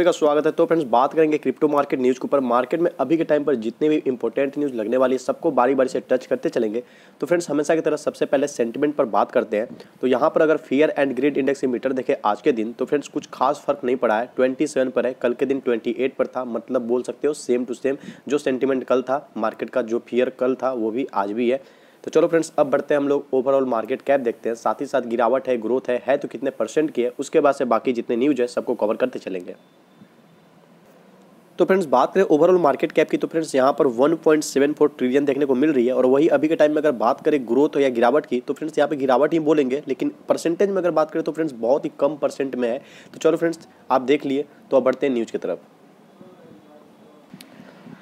सभी का स्वागत है तो फ्रेंड्स बात करेंगे क्रिप्टो मार्केट न्यूज़ के ऊपर मार्केट में अभी के टाइम पर जितने भी इंपॉर्टेंट न्यूज़ लगने वाली है सबको बारी बारी से टच करते चलेंगे तो फ्रेंड्स हमेशा की तरह सबसे पहले सेंटिमेंट पर बात करते हैं तो यहाँ पर अगर fear and greed index meter देखे आज के दिन तो फ्रेंड्स कुछ खास फर्क नहीं पड़ा है ट्वेंटी पर है कल के दिन ट्वेंटी पर था मतलब बोल सकते हो सेम टू सेम जो सेंटीमेंट कल था मार्केट का जो फियर कल था वो भी आज भी है तो चलो फ्रेंड्स अब बढ़ते हैं हम लोग ओवरऑल मार्केट कैप देखते हैं साथ ही साथ गिरावट है ग्रोथ है है तो कितने परसेंट की है उसके बाद से बाकी जितने न्यूज है सबको कवर करते चलेंगे तो फ्रेंड्स बात करें ओवरऑल मार्केट कैप की तो फ्रेंड्स यहाँ पर 1.74 ट्रिलियन देखने को मिल रही है और वही अभी के टाइम में अगर बात करें ग्रोथ या गिरावट की तो फ्रेंड्स यहाँ पे गिरावट ही बोलेंगे लेकिन परसेंटेज में अगर बात करें तो फ्रेंड्स बहुत ही कम परसेंट में है तो चलो फ्रेंड्स आप देख लिए तो अब बढ़ते हैं न्यूज़ की तरफ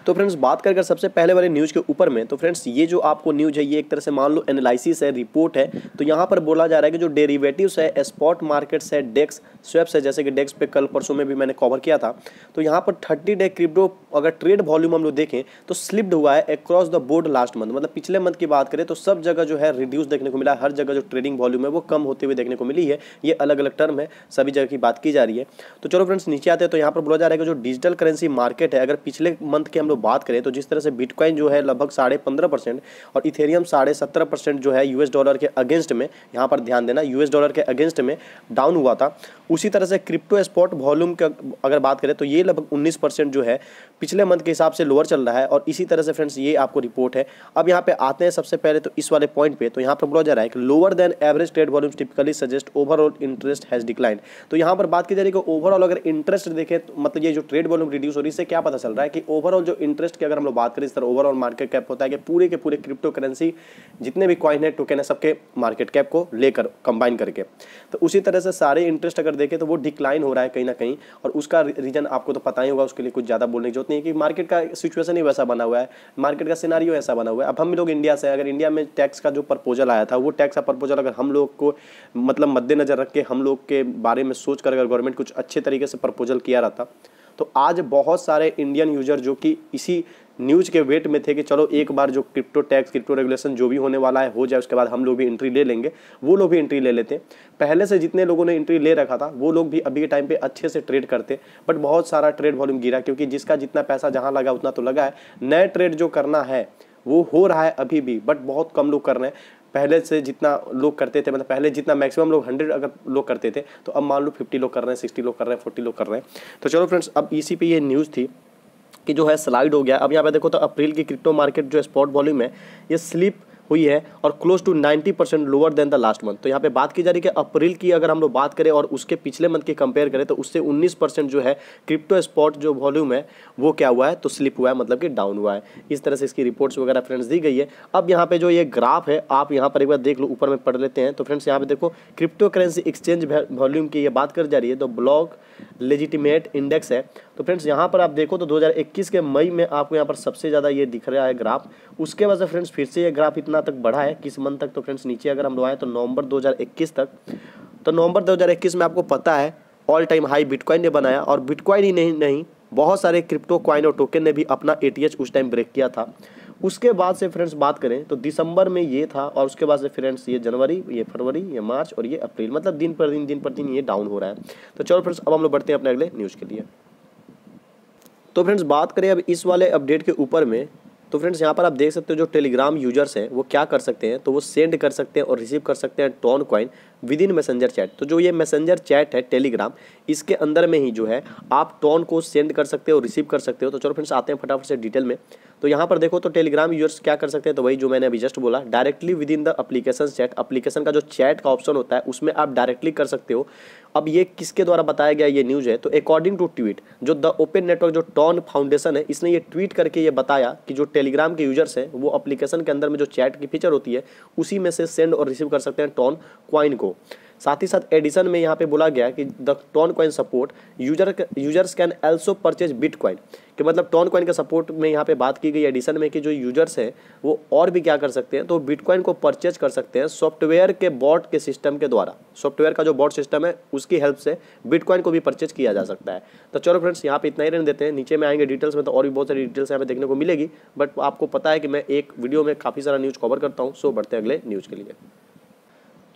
तो फ्रेंड्स बात कर सबसे पहले वाले न्यूज़ के ऊपर में तो फ्रेंड्स ये जो आपको न्यूज़ है ये एक तरह से मान लो एनालिसिस है रिपोर्ट है तो यहाँ पर बोला जा रहा है कि जो डेरिवेटिव्स है स्पॉट मार्केट्स है डेक्स स्वेप्स है जैसे कि डेक्स पे कल परसों में भी मैंने कवर किया था तो यहाँ पर थर्टी डे क्रिप्टो अगर ट्रेड वॉल्यूम हम लोग देखें तो स्लिप्ड हुआ है across the board last month मतलब पिछले मंथ की बात करें तो सब जगह जो है रिड्यूस देखने को मिला हर जगह जो ट्रेडिंग वॉल्यूम है वो कम होते हुए देखने को मिली है ये अलग अलग टर्म है सभी जगह की बात की जा रही है तो चलो फ्रेंड्स नीचे आते हैं तो यहाँ पर बोला जा रहा है कि जो डिजिटल करेंसी मार्केट है अगर पिछले मंथ के हम लोग बात करें तो जिस तरह से बिटकॉइन जो है लगभग साढ़े पंद्रह परसेंट और इथेरियम साढ़े सत्रह परसेंट जो है यूएस डॉलर के अगेंस्ट में यहाँ पर ध्यान देना यूएस डॉलर के अगेंस्ट में डाउन हुआ था उसी तरह से क्रिप्टो स्पॉट वॉल्यूम का अगर बात करें तो ये लगभग उन्नीस जो है पिछले मंथ के हिसाब से लोअर चल रहा है और इसी तरह से फ्रेंड्स ये आपको रिपोर्ट है अब यहाँ पर आते हैं सबसे पहले तो इस वाले पॉइंट पर तो यहाँ पर बोला जा रहा है कि lower than average trade volume typically suggest overall interest has decline तो यहाँ पर बात की जा रही है कि ओवरऑल अगर इंटरेस्ट देखें तो मतलब ये जो ट्रेड वॉल्यूम रिड्यूस हो रही है इससे क्या पता चल रहा है कि ओवरऑल जो इंटरेस्ट की अगर हम लोग बात करें तरह ओवरऑल मार्केट कैप होता है कि पूरे के पूरे क्रिप्टो करेंसी जितने भी कॉइन है टोकन है सबके मार्केट कैप को लेकर कंबाइन करके तो उसी तरह से सारे इंटरेस्ट अगर देखें तो वो डिक्लाइन हो रहा है कहीं ना कहीं और उसका रीजन आपको तो पता ही होगा उसके लिए कुछ ज़्यादा बोलने की जरूरत नहीं है कि मार्केट का सिचुएसन ही वैसा बना हुआ है मार्केट का सिनारियो ऐसा बना हुआ है अब हम लोग इंडिया से अगर इंडिया में टैक्स का जो प्रपोजल आया था वो टैक्स का प्रपोजल अगर हम लोग को मतलब मद्देनजर रख के हम लोग के बारे में सोच अगर गवर्नमेंट कुछ अच्छे तरीके से प्रपोजल किया रहता तो आज बहुत सारे इंडियन यूजर जो कि इसी न्यूज़ के वेट में थे कि चलो एक बार जो क्रिप्टो टैक्स क्रिप्टो रेगुलेशन जो भी होने वाला है हो जाए उसके बाद हम लोग भी एंट्री ले लेंगे वो लोग भी एंट्री ले लेते हैं पहले से जितने लोगों ने एंट्री ले रखा था वो लोग भी अभी के टाइम पे अच्छे से ट्रेड करते बट बहुत सारा ट्रेड वॉल्यूम गिरा क्योंकि जिसका जितना पैसा जहाँ लगा उतना तो लगा है नए ट्रेड जो करना है वो हो रहा है अभी भी बट बहुत कम लोग कर रहे हैं पहले से जितना लोग करते थे मतलब पहले जितना मैक्सिमम लोग हंड्रेड अगर लोग करते थे तो अब मान लो फिफ्टी लोग कर रहे हैं सिक्सटी लोग कर रहे हैं फोर्टी लोग कर रहे हैं तो चलो फ्रेंड्स अब इसी पे ये न्यूज़ थी कि जो है स्लाइड हो गया अब यहाँ पे देखो तो अप्रैल की क्रिप्टो मार्केट जो स्पॉट वॉल्यूम है ये स्लिप हुई है और close to 90 percent lower than the last month तो यहाँ पे बात की जा रही है कि अप्रैल की अगर हम लोग बात करें और उसके पिछले मंथ की कंपेयर करें तो उससे 19 परसेंट जो है क्रिप्टो स्पॉट जो वॉल्यूम है वो क्या हुआ है तो स्लिप हुआ है मतलब कि डाउन हुआ है इस तरह से इसकी रिपोर्ट्स वगैरह फ्रेंड्स दी गई है अब यहाँ पे जो ये ग्राफ है आप यहाँ पर एक बार देख लो ऊपर में पढ़ लेते हैं तो फ्रेंड्स यहाँ पे देखो क्रिप्टो करेंसी एक्सचेंज वॉल्यूम की ये बात कर जा रही है तो ब्लॉक लेजिटिमेट इंडेक्स है तो फ्रेंड्स यहाँ पर आप देखो तो 2021 के मई में आपको यहाँ पर सबसे ज़्यादा ये दिख रहा है ग्राफ उसके बाद से फ्रेंड्स फिर से ये ग्राफ इतना तक बढ़ा है किस मंथ तक तो फ्रेंड्स नीचे अगर हम लोग तो नवंबर 2021 तक तो नवंबर 2021 में आपको पता है ऑल टाइम हाई बिटकॉइन ने बनाया और बिटकॉइन ही नहीं नहीं बहुत सारे क्रिप्टो क्वाइन और टोकन ने भी अपना ए उस टाइम ब्रेक किया था उसके बाद से फ्रेंड्स बात करें तो दिसंबर में ये था और उसके बाद से फ्रेंड्स ये जनवरी ये फरवरी ये मार्च और ये अप्रैल मतलब दिन पर दिन दिन पर दिन ये डाउन हो रहा है तो चलो फ्रेंड्स अब हम लोग बढ़ते हैं अपने अगले न्यूज़ के लिए तो फ्रेंड्स बात करें अब इस वाले अपडेट के ऊपर में तो फ्रेंड्स यहाँ पर आप देख सकते हो जो टेलीग्राम यूजर्स हैं वो क्या कर सकते हैं तो वो सेंड कर सकते हैं और रिसीव कर सकते हैं TON coin within messenger chat तो जो ये मैसेंजर चैट है टेलीग्राम इसके अंदर में ही जो है आप टॉन को सेंड कर सकते हो रिसीव कर सकते हो तो चलो फ्रेंड्स आते हैं फटाफट से डिटेल में तो यहाँ पर देखो तो टेलीग्राम यूजर्स क्या कर सकते हैं तो वही जो मैंने अभी जस्ट बोला directly within the application chat application का जो चैट का ऑप्शन होता है उसमें आप डायरेक्टली कर सकते हो अब ये किसके द्वारा बताया गया ये न्यूज़ है तो अकॉर्डिंग टू ट्वीट जो द ओपन नेटवर्क जो टॉन फाउंडेशन है इसने ये ट्वीट करके ये बताया कि जो टेलीग्राम के यूजर्स हैं वो अप्लीकेशन के अंदर में जो चैट की फीचर होती है उसी में से सेंड और रिसीव कर सकते हैं टॉन क्वाइन को साथ ही साथ एडिशन में यहाँ पे बोला गया कि the TON coin support user users can also purchase bitcoin कि मतलब टॉन कॉइन के सपोर्ट में यहाँ पे बात की गई एडिशन में कि जो यूजर्स हैं वो और भी क्या कर सकते हैं तो बिटकॉइन को परचेज कर सकते हैं सॉफ्टवेयर के बॉट के सिस्टम के द्वारा सॉफ्टवेयर का जो बॉट सिस्टम है उसकी हेल्प से बिटकॉइन को भी परचेज किया जा सकता है तो चलो फ्रेंड्स यहाँ पे इतना ही रहने देते हैं नीचे में आएंगे डिटेल्स में तो और भी बहुत सारी डिटेल्स यहाँ पे देखने को मिलेगी बट आपको पता है कि मैं एक वीडियो में काफ़ी सारा न्यूज़ कवर करता हूँ सो बढ़ते अगले न्यूज़ के लिए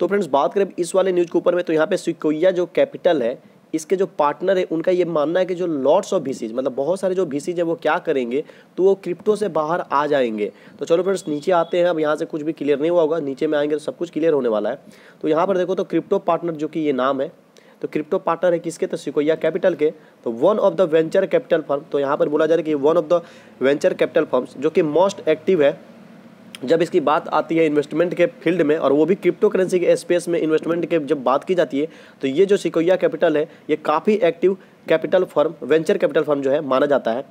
तो फ्रेंड्स बात करें इस वाले न्यूज़ के ऊपर में तो यहाँ पे सिकोया जो कैपिटल है इसके जो पार्टनर है उनका ये मानना है कि जो लॉट्स ऑफ वीसीज मतलब बहुत सारे जो वीसीज है वो क्या करेंगे तो वो क्रिप्टो से बाहर आ जाएंगे तो चलो फ्रेंड्स नीचे आते हैं अब यहाँ से कुछ भी क्लियर नहीं हुआ होगा नीचे में आएंगे तो सब कुछ क्लियर होने वाला है तो यहाँ पर देखो तो क्रिप्टो पार्टनर जो कि ये नाम है तो क्रिप्टो पार्टनर है किसके तो सिकोया कैपिटल के तो one of the venture capital firm तो यहाँ पर बोला जा रहा है कि one of the venture capital firms जो कि मोस्ट एक्टिव है जब इसकी बात आती है इन्वेस्टमेंट के फील्ड में और वो भी क्रिप्टो करेंसी के स्पेस में इन्वेस्टमेंट के जब बात की जाती है तो ये जो सिकोया कैपिटल है ये काफ़ी active capital firm venture capital firm जो है माना जाता है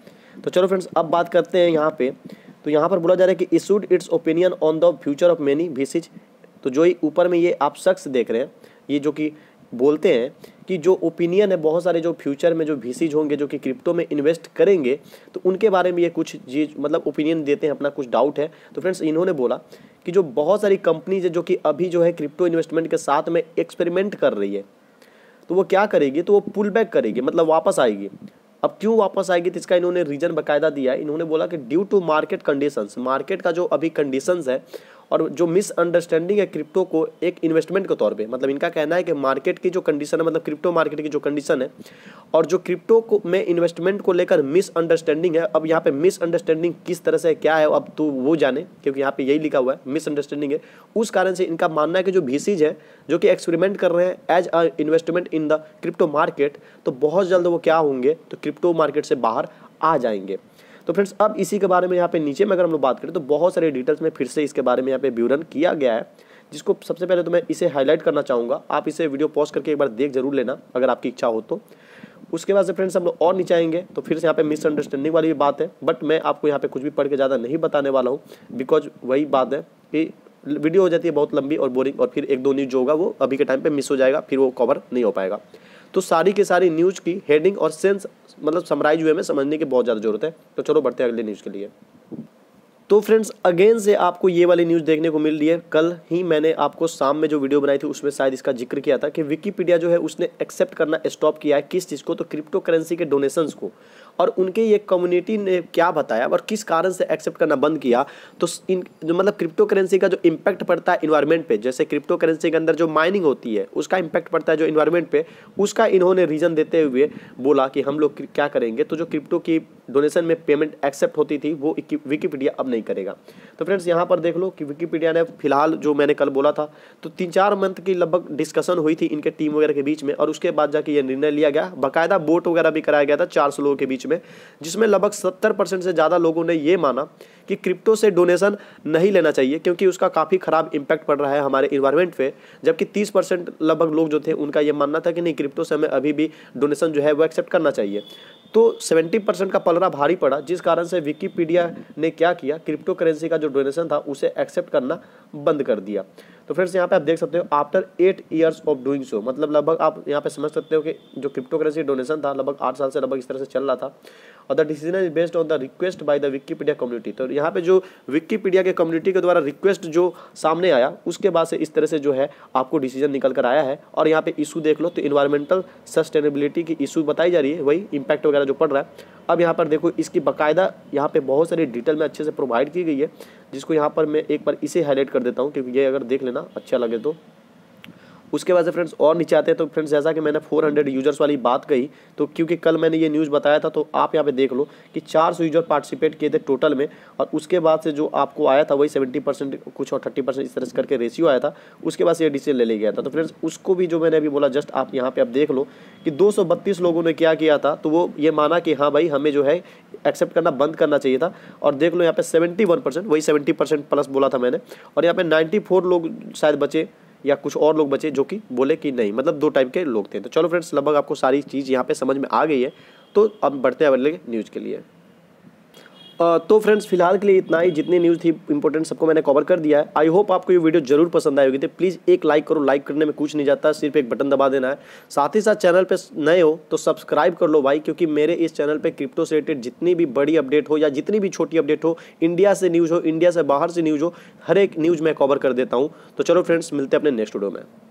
तो चलो फ्रेंड्स अब बात करते हैं यहाँ पे तो यहाँ पर बोला जा रहा है कि issued its opinion on the future of many VCs तो जो ही ऊपर में ये आप शख्स देख रहे हैं ये जो कि बोलते हैं कि जो ओपिनियन है बहुत सारे जो फ्यूचर में जो भीसीज होंगे जो कि क्रिप्टो में इन्वेस्ट करेंगे तो उनके बारे में ये कुछ चीज मतलब ओपिनियन देते हैं अपना कुछ डाउट है तो फ्रेंड्स इन्होंने बोला कि जो बहुत सारी कंपनीज है जो कि अभी जो है क्रिप्टो इन्वेस्टमेंट के साथ में एक्सपेरिमेंट कर रही है तो वो क्या करेगी तो वो पुल बैक करेगी मतलब वापस आएगी अब क्यों वापस आएगी तो इसका इन्होंने रीजन बकायदा दिया है इन्होंने बोला कि due to market conditions market का जो अभी कंडीशंस है और जो मिसअंडरस्टैंडिंग है क्रिप्टो को एक इन्वेस्टमेंट के तौर पे मतलब इनका कहना है कि मार्केट की जो कंडीशन है मतलब क्रिप्टो मार्केट की जो कंडीशन है और जो क्रिप्टो को में इन्वेस्टमेंट को लेकर मिसअंडरस्टैंडिंग है अब यहाँ पे मिसअंडरस्टैंडिंग किस तरह से क्या है अब तो वो जाने क्योंकि यहाँ पे यही लिखा हुआ है मिसअंडरस्टैंडिंग है उस कारण से इनका मानना है कि जो भीसीज है जो कि एक्सपेरिमेंट कर रहे हैं as a investment in the crypto market तो बहुत जल्द वो क्या होंगे तो क्रिप्टो मार्केट से बाहर आ जाएंगे तो फ्रेंड्स अब इसी के बारे में यहाँ पे नीचे में अगर हम लोग बात करें तो बहुत सारे डिटेल्स में फिर से इसके बारे में यहाँ पे विवरण किया गया है जिसको सबसे पहले तो मैं इसे हाईलाइट करना चाहूँगा आप इसे वीडियो पॉज करके एक बार देख जरूर लेना अगर आपकी इच्छा हो तो उसके बाद से फ्रेंड्स हम लोग और नीचे आएंगे तो फिर से यहाँ पे मिसअंडरस्टैंडिंग वाली भी बात है बट मैं आपको यहाँ पे कुछ भी पढ़ के ज़्यादा नहीं बताने वाला हूँ बिकॉज वही बात है कि वीडियो हो जाती है बहुत लंबी और बोरिंग और फिर एक दो न्यूज जो होगा वो अभी के टाइम पे मिस हो जाएगा फिर वो कवर नहीं हो पाएगा तो सारी की सारी न्यूज की हेडिंग और सेंस मतलब समराइज हुए में समझने की बहुत ज़्यादा जरूरत है तो चलो बढ़ते हैं अगले न्यूज़ के लिए तो फ्रेंड्स अगेन से आपको ये वाली न्यूज़ देखने को मिल रही है कल ही मैंने आपको शाम में जो वीडियो बनाई थी उसमें शायद इसका जिक्र किया था कि विकीपीडिया जो है उसने एक्सेप्ट करना स्टॉप किया है किस चीज़ को तो क्रिप्टो करेंसी के डोनेशंस को और उनके ये कम्युनिटी ने क्या बताया और किस कारण से एक्सेप्ट करना बंद किया तो इन जो मतलब क्रिप्टो करेंसी का जो इम्पैक्ट पड़ता है इन्वायरमेंट पे जैसे क्रिप्टो करेंसी के अंदर जो माइनिंग होती है उसका इम्पैक्ट पड़ता है जो इन्वायरमेंट पे उसका इन्होंने रीज़न देते हुए बोला कि हम लोग क्या करेंगे तो जो क्रिप्टो की डोनेशन में पेमेंट एक्सेप्ट होती थी वो विकीपीडिया अब नहीं करेगा तो फ्रेंड्स यहाँ पर देख लो कि विकीपीडिया ने फिलहाल जो मैंने कल बोला था तो तीन चार मंथ की लगभग डिस्कशन हुई थी इनके टीम वगैरह के बीच में और उसके बाद जाके ये निर्णय लिया गया बाकायदा बोट वगैरह भी कराया गया था चार सौ लोगों के बीच बीच में जिसमें लगभग सत्तर परसेंट से ज़्यादा लोगों ने ये माना कि क्रिप्टो से डोनेशन नहीं लेना चाहिए क्योंकि उसका काफ़ी ख़राब इम्पैक्ट पड़ रहा है हमारे इन्वायरमेंट पे जबकि तीस परसेंट लगभग लोग जो थे उनका ये मानना था कि नहीं क्रिप्टो से हमें अभी भी डोनेशन जो है वो एक्सेप्ट करना चाहिए तो 70 परसेंट का पलड़ा भारी पड़ा जिस कारण से विकीपीडिया ने क्या किया क्रिप्टो करेंसी का जो डोनेशन था उसे एक्सेप्ट करना बंद कर दिया तो फ्रेंड्स यहाँ पे आप देख सकते हो after eight years of doing so मतलब लगभग आप यहाँ पे समझ सकते हो कि जो क्रिप्टो करेंसी डोनेशन था लगभग आठ साल से लगभग इस तरह से चल रहा था और the decision is based on the request by the Wikipedia community तो यहाँ पे जो विकीपीडिया के कम्युनिटी के द्वारा रिक्वेस्ट जो सामने आया उसके बाद से इस तरह से जो है आपको डिसीजन निकल कर आया है और यहाँ पे इशू देख लो तो इन्वायरमेंटल सस्टेनेबिलिटी की इशू बताई जा रही है वही इम्पैक्ट वगैरह जो पड़ रहा है अब यहाँ पर देखो इसकी बाकायदा यहाँ पे बहुत सारी डिटेल में अच्छे से प्रोवाइड की गई है जिसको यहाँ पर मैं एक बार इसे हाईलाइट कर देता हूँ क्योंकि ये अगर देख लेना अच्छा लगे तो उसके बाद से फ्रेंड्स और नीचे आते हैं तो फ्रेंड्स जैसा कि मैंने 400 यूजर्स वाली बात कही तो क्योंकि कल मैंने ये न्यूज़ बताया था तो आप यहाँ पे देख लो कि 400 यूजर पार्टिसिपेट किए थे टोटल में और उसके बाद से जो आपको आया था वही सेवेंटी परसेंट कुछ और थर्टी परसेंट इस तरह से करके रेशियो आया था उसके बाद से ये डिसीजन ले लिया गया था तो फ्रेंड्स उसको भी जो मैंने अभी बोला जस्ट आप यहाँ पर आप देख लो कि दो लोगों ने क्या किया था तो वो ये माना कि हाँ भाई हमें जो है एक्सेप्ट करना बंद करना चाहिए था और देख लो यहाँ पे सेवेंटी वही सेवेंटी प्लस बोला था मैंने और यहाँ पे नाइन्टी लोग शायद बचे या कुछ और लोग बचे जो कि बोले कि नहीं मतलब दो टाइप के लोग थे तो चलो फ्रेंड्स लगभग आपको सारी चीज़ यहाँ पे समझ में आ गई है तो अब बढ़ते हैं अगले न्यूज़ के लिए तो फ्रेंड्स फिलहाल के लिए इतना ही जितनी न्यूज़ थी इंपॉर्टेंट सबको मैंने कवर कर दिया है आई होप आपको ये वीडियो जरूर पसंद आई होगी तो प्लीज़ एक लाइक करो लाइक करने में कुछ नहीं जाता सिर्फ एक बटन दबा देना है साथ ही साथ चैनल पर नए हो तो सब्सक्राइब कर लो भाई क्योंकि मेरे इस चैनल पर क्रिप्टो से रिलेटेड जितनी भी बड़ी अपडेट हो या जितनी भी छोटी अपडेट हो इंडिया से न्यूज़ हो इंडिया से बाहर से न्यूज़ हो हर एक न्यूज़ मैं कवर कर देता हूँ तो चलो फ्रेंड्स मिलते हैं अपने नेक्स्ट वीडियो में